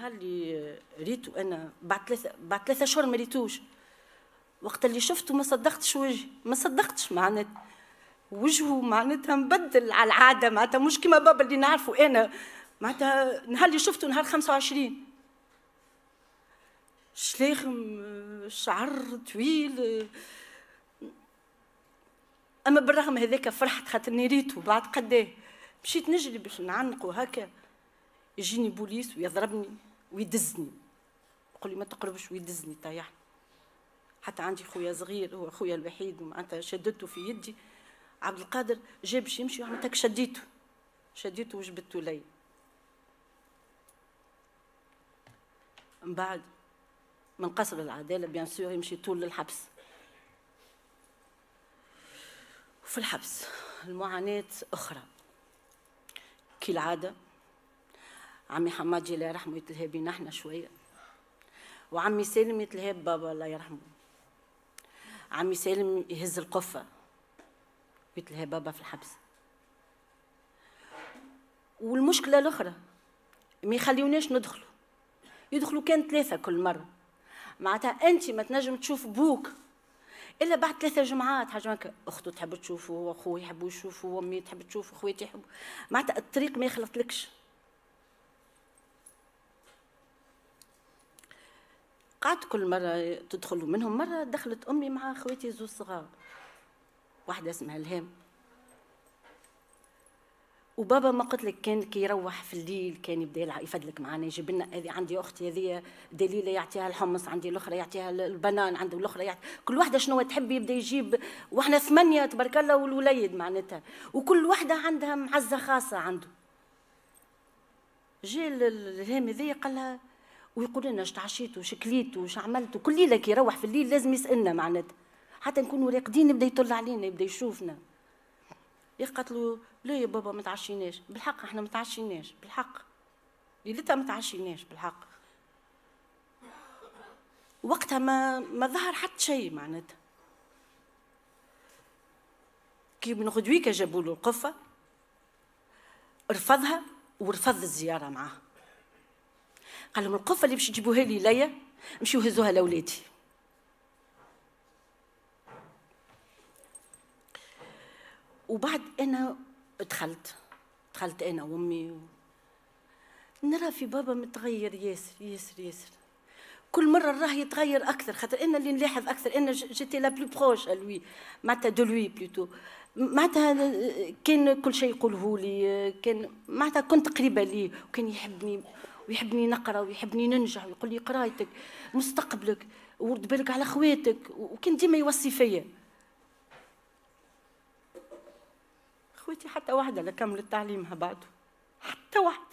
نهار اللي ريتو انا بعد ثلاثة بعد ثلاثة شهور ما ريتوش وقت اللي شفته ما صدقتش وجهي ما صدقتش معناتها وجهه معناتها مبدل على العاده معناتها مش كيما بابا اللي نعرفه انا معناتها نهار اللي شفته نهار 25 شلاخم شعر طويل اما بالرغم هذاك فرحت خاطرني ريته بعد قداه مشيت نجري باش نعنقه هكا يجيني بوليس ويضربني ويدزني يقول لي ما تقربش ويدزني طايح يعني. حتى عندي خويا صغير هو خويا الوحيد معناتها شدته في يدي عبد القادر جا باش يمشي وعملت شديته شديته وجبدته لي من بعد من قصر العداله بيان سور يمشي طول للحبس وفي الحبس المعاناه اخرى كالعاده عمي حمادي الله يرحمه يتلهى بينا احنا شويه وعمي سالم يتلهى بابا الله يرحمه عمي سالم يهز القفه ويتلهى بابا في الحبس والمشكله الاخرى ما يخليوناش ندخلوا يدخلوا كان ثلاثه كل مره معناتها انت ما تنجم تشوف بوك الا بعد ثلاثه جمعات حاجه هكا اخته تحب تشوفه واخوه يحبوا يشوفوا وامي تحب تشوفه خواتي يحبوا معناتها الطريق ما يخلطلكش قعدت كل مرة تدخل منهم مرة دخلت أمي مع خواتي زوج صغار واحدة اسمها الهام وبابا ما قلت لك كان كي يروح في الليل كان يبدا يلعب يفدلك معنا يجيب لنا هذه عندي اختي هذه دليله يعطيها الحمص عندي الاخرى يعطيها البنان عنده الاخرى يعطي كل واحده شنو تحب يبدا يجيب واحنا ثمانيه تبارك الله والوليد معناتها وكل واحده عندها معزه خاصه عنده جي الهام هذه قال لها ويقول لنا اش تعشيت وش كليت وش عملت وكل ليله كي يروح في الليل لازم يسالنا معناتها حتى نكونوا راقدين يبدا يطلع علينا يبدا يشوفنا يقتلوا لا يا بابا ما تعشيناش بالحق احنا ما تعشيناش بالحق ليلتها ما تعشيناش بالحق وقتها ما ما ظهر حتى شيء معناتها كي من غدويكا جابوا له القفه رفضها ورفض الزياره معاه قال لهم القفه اللي باش تجيبوها لي ليا مشيو هزوها لاولادي وبعد انا دخلت دخلت انا وامي و... نرى في بابا متغير ياسر ياسر ياسر كل مرة راه يتغير أكثر خاطر أنا اللي نلاحظ أكثر أنا جيتي لا بلو بروش لوي معناتها دو لوي بلوتو معناتها كان كل شيء يقوله لي كان معناتها كنت قريبة ليه وكان يحبني ويحبني نقرا ويحبني ننجح ويقول لي قرايتك مستقبلك ورد بالك على خواتك وكان ديما يوصي فيا خواتي حتى واحدة لا كملت تعليمها بعده حتى واحدة